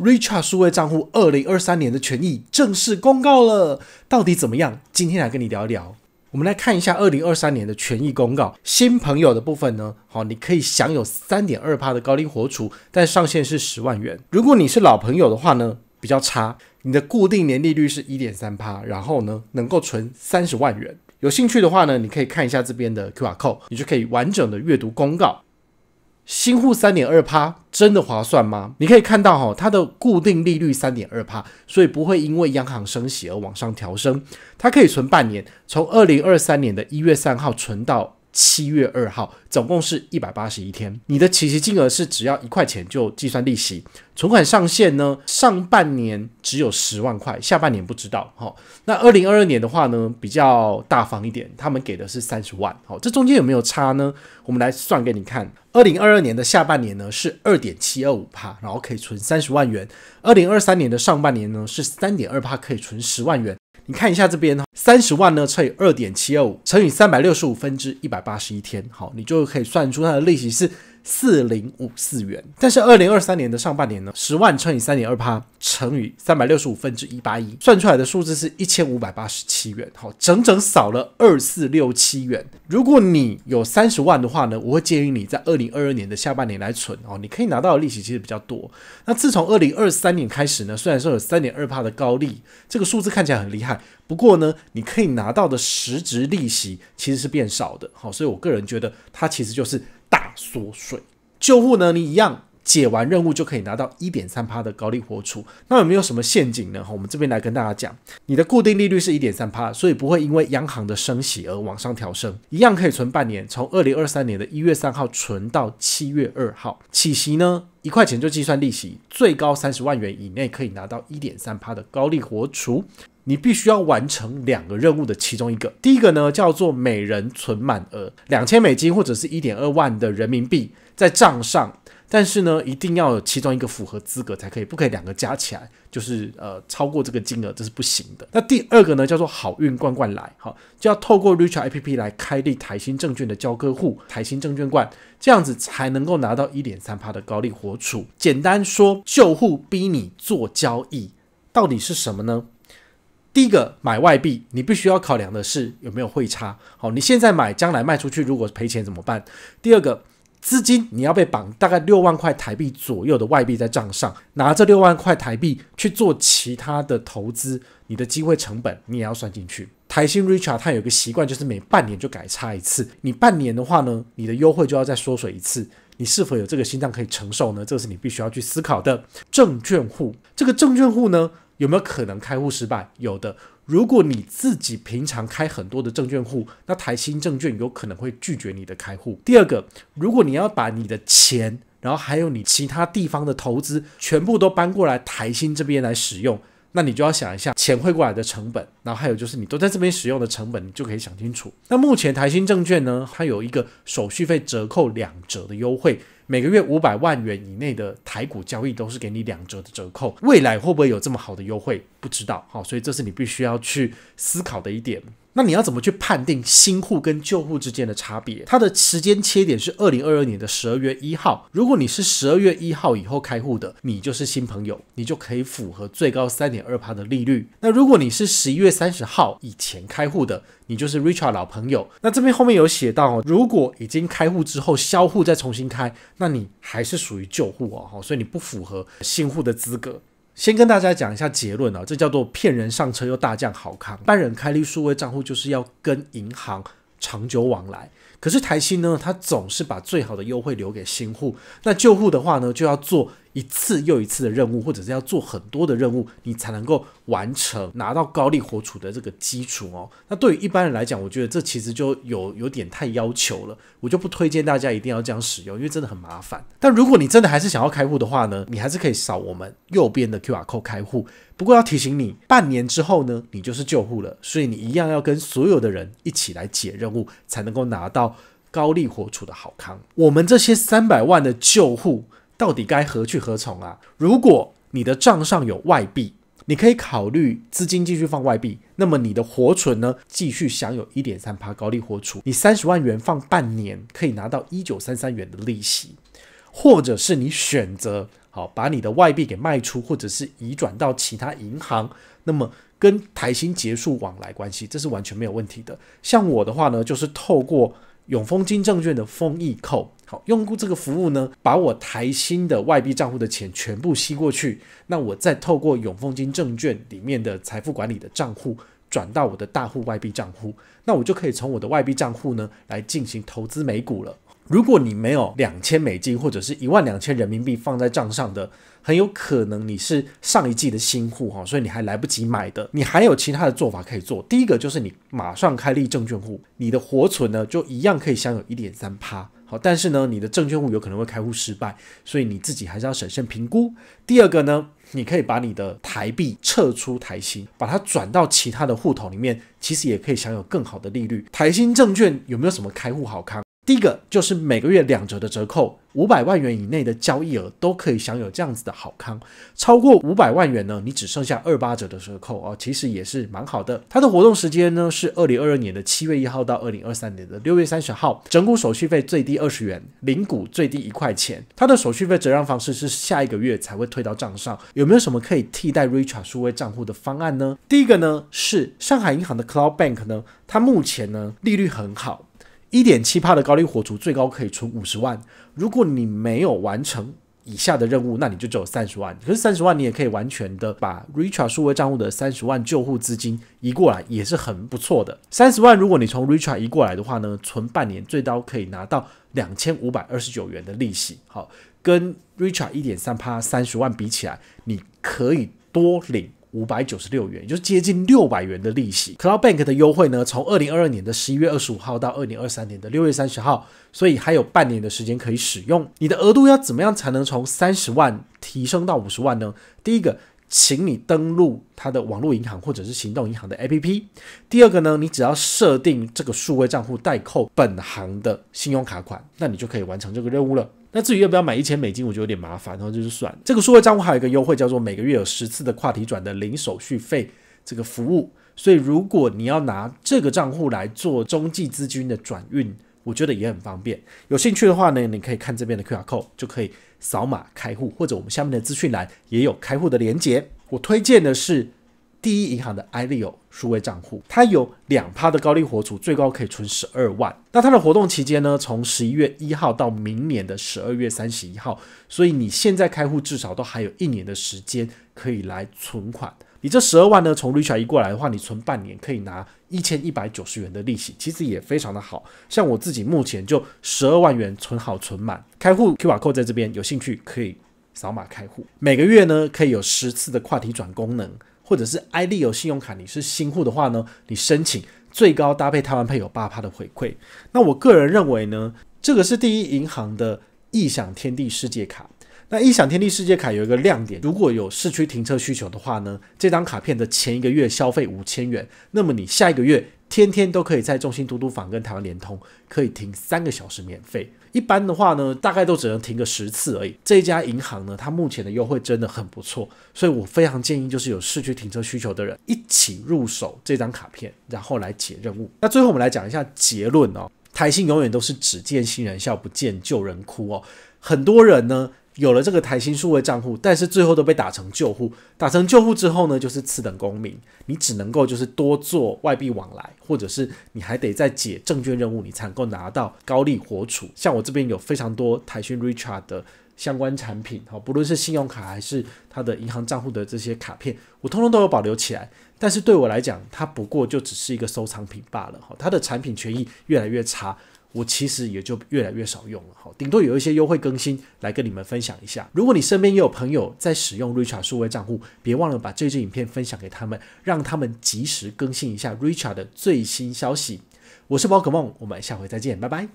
r i c h a r d 数位账户二零二三年的权益正式公告了，到底怎么样？今天来跟你聊一聊。我们来看一下二零二三年的权益公告。新朋友的部分呢，好，你可以享有三点二的高龄活储，但上限是十万元。如果你是老朋友的话呢，比较差，你的固定年利率是一点三然后呢能够存三十万元。有兴趣的话呢，你可以看一下这边的 QR code，你就可以完整的阅读公告。新户三点二趴真的划算吗？你可以看到哈，它的固定利率三点二趴，所以不会因为央行升息而往上调升。它可以存半年，从二零二三年的一月三号存到。七月二号，总共是一百八十一天。你的起息金额是只要一块钱就计算利息。存款上限呢，上半年只有十万块，下半年不知道。哦，那二零二二年的话呢，比较大方一点，他们给的是三十万。好，这中间有没有差呢？我们来算给你看。二零二二年的下半年呢是二点七二五帕，然后可以存三十万元。二零二三年的上半年呢是三点二帕，可以存十万元。你看一下这边三十万呢乘以二点七二五乘以三百六十五分之一百八十一天，好，你就可以算出它的利息是。四零五四元，但是二零二三年的上半年呢，十万乘以三点二趴乘以三百六十五分之一八一，算出来的数字是一千五百八十七元，好，整整少了二四六七元。如果你有三十万的话呢，我会建议你在二零二二年的下半年来存哦，你可以拿到的利息其实比较多。那自从二零二三年开始呢，虽然说有三点二趴的高利，这个数字看起来很厉害，不过呢，你可以拿到的实质利息其实是变少的，好，所以我个人觉得它其实就是。大缩水，救护呢，你一样，解完任务就可以拿到一点三趴的高利活储。那有没有什么陷阱呢？我们这边来跟大家讲，你的固定利率是一点三趴，所以不会因为央行的升息而往上调升，一样可以存半年，从二零二三年的一月三号存到七月二号，起息呢一块钱就计算利息，最高三十万元以内可以拿到一点三趴的高利活储。你必须要完成两个任务的其中一个，第一个呢叫做每人存满额两千美金或者是一点二万的人民币在账上，但是呢一定要有其中一个符合资格才可以，不可以两个加起来就是呃超过这个金额，这是不行的。那第二个呢叫做好运罐罐来，哈，就要透过 r i c h A P P 来开立台新证券的交割户台新证券罐，这样子才能够拿到一点三趴的高利活储。简单说，旧户逼你做交易，到底是什么呢？第一个买外币，你必须要考量的是有没有汇差。好，你现在买，将来卖出去，如果赔钱怎么办？第二个资金，你要被绑大概六万块台币左右的外币在账上，拿这六万块台币去做其他的投资，你的机会成本你也要算进去。台新 Richard 他有个习惯，就是每半年就改差一次。你半年的话呢，你的优惠就要再缩水一次。你是否有这个心脏可以承受呢？这是你必须要去思考的。证券户，这个证券户呢？有没有可能开户失败？有的。如果你自己平常开很多的证券户，那台新证券有可能会拒绝你的开户。第二个，如果你要把你的钱，然后还有你其他地方的投资，全部都搬过来台新这边来使用，那你就要想一下钱汇过来的成本，然后还有就是你都在这边使用的成本，你就可以想清楚。那目前台新证券呢，它有一个手续费折扣两折的优惠。每个月五百万元以内的台股交易都是给你两折的折扣，未来会不会有这么好的优惠？不知道，好，所以这是你必须要去思考的一点。那你要怎么去判定新户跟旧户之间的差别？它的时间切点是二零二二年的十二月一号。如果你是十二月一号以后开户的，你就是新朋友，你就可以符合最高三点二趴的利率。那如果你是十一月三十号以前开户的，你就是 Richard 老朋友。那这边后面有写到，哦，如果已经开户之后销户再重新开，那你还是属于旧户哦，所以你不符合新户的资格。先跟大家讲一下结论啊，这叫做骗人上车又大降好康。一人开立数位账户就是要跟银行长久往来，可是台新呢，他总是把最好的优惠留给新户，那旧户的话呢，就要做。一次又一次的任务，或者是要做很多的任务，你才能够完成拿到高利活储的这个基础哦。那对于一般人来讲，我觉得这其实就有有点太要求了，我就不推荐大家一定要这样使用，因为真的很麻烦。但如果你真的还是想要开户的话呢，你还是可以扫我们右边的 Q R Code 开户。不过要提醒你，半年之后呢，你就是旧户了，所以你一样要跟所有的人一起来解任务，才能够拿到高利活储的好康。我们这些三百万的旧户。到底该何去何从啊？如果你的账上有外币，你可以考虑资金继续放外币，那么你的活存呢继续享有一点三八高利活储，你三十万元放半年可以拿到一九三三元的利息，或者是你选择好把你的外币给卖出，或者是移转到其他银行，那么跟台新结束往来关系，这是完全没有问题的。像我的话呢，就是透过。永丰金证券的丰益扣，好用这个服务呢，把我台新的外币账户的钱全部吸过去，那我再透过永丰金证券里面的财富管理的账户转到我的大户外币账户，那我就可以从我的外币账户呢来进行投资美股了。如果你没有两千美金或者是一万两千人民币放在账上的，很有可能你是上一季的新户哈，所以你还来不及买的。你还有其他的做法可以做，第一个就是你马上开立证券户，你的活存呢就一样可以享有一点三趴。好，但是呢，你的证券户有可能会开户失败，所以你自己还是要审慎评估。第二个呢，你可以把你的台币撤出台新，把它转到其他的户头里面，其实也可以享有更好的利率。台新证券有没有什么开户好康？第一个就是每个月两折的折扣，五百万元以内的交易额都可以享有这样子的好康，超过五百万元呢，你只剩下二八折的折扣哦，其实也是蛮好的。它的活动时间呢是二零二二年的七月一号到二零二三年的六月三十号，整股手续费最低二十元，零股最低一块钱。它的手续费折让方式是下一个月才会退到账上。有没有什么可以替代 Richard 数位账户的方案呢？第一个呢是上海银行的 Cloud Bank 呢，它目前呢利率很好。一点七帕的高利活储最高可以存五十万，如果你没有完成以下的任务，那你就只有三十万。可是三十万你也可以完全的把 Richa r d 数位账户的三十万救护资金移过来，也是很不错的。三十万如果你从 Richa r d 移过来的话呢，存半年最高可以拿到两千五百二十九元的利息。好，跟 Richa r 一点三帕三十万比起来，你可以多领。五百九十六元，也就接近六百元的利息。Cloud Bank 的优惠呢，从二零二二年的十一月二十五号到二零二三年的六月三十号，所以还有半年的时间可以使用。你的额度要怎么样才能从三十万提升到五十万呢？第一个。请你登录他的网络银行或者是行动银行的 APP。第二个呢，你只要设定这个数位账户代扣本行的信用卡款，那你就可以完成这个任务了。那至于要不要买一千美金，我就有点麻烦，然后就是算这个数位账户还有一个优惠，叫做每个月有十次的跨题转的零手续费这个服务。所以如果你要拿这个账户来做中继资金的转运。我觉得也很方便，有兴趣的话呢，你可以看这边的 QR code 就可以扫码开户，或者我们下面的资讯栏也有开户的链接。我推荐的是第一银行的 i l i o 数位账户，它有两趴的高利活储，最高可以存十二万。那它的活动期间呢，从十一月一号到明年的十二月三十一号，所以你现在开户至少都还有一年的时间可以来存款。你这十二万呢，从瑞财一过来的话，你存半年可以拿一千一百九十元的利息，其实也非常的好。像我自己目前就十二万元存好存满，开户 Q r code 在这边，有兴趣可以扫码开户。每个月呢可以有十次的跨题转功能，或者是 ID 有信用卡，你是新户的话呢，你申请最高搭配台湾配有八趴的回馈。那我个人认为呢，这个是第一银行的异想天地世界卡。那异想天地世界卡有一个亮点，如果有市区停车需求的话呢，这张卡片的前一个月消费五千元，那么你下一个月天天都可以在中信嘟嘟房跟台湾联通可以停三个小时免费。一般的话呢，大概都只能停个十次而已。这一家银行呢，它目前的优惠真的很不错，所以我非常建议就是有市区停车需求的人一起入手这张卡片，然后来解任务。那最后我们来讲一下结论哦，台信永远都是只见新人笑，不见旧人哭哦，很多人呢。有了这个台新数位账户，但是最后都被打成旧户，打成旧户之后呢，就是次等公民，你只能够就是多做外币往来，或者是你还得再解证券任务，你才能够拿到高利活储。像我这边有非常多台新 Richard 的相关产品，哈，不论是信用卡还是他的银行账户的这些卡片，我通通都有保留起来。但是对我来讲，它不过就只是一个收藏品罢了，哈，它的产品权益越来越差。我其实也就越来越少用了，好，顶多有一些优惠更新来跟你们分享一下。如果你身边也有朋友在使用 Richard 数位账户，别忘了把这支影片分享给他们，让他们及时更新一下 Richard 的最新消息。我是宝可梦，我们下回再见，拜拜。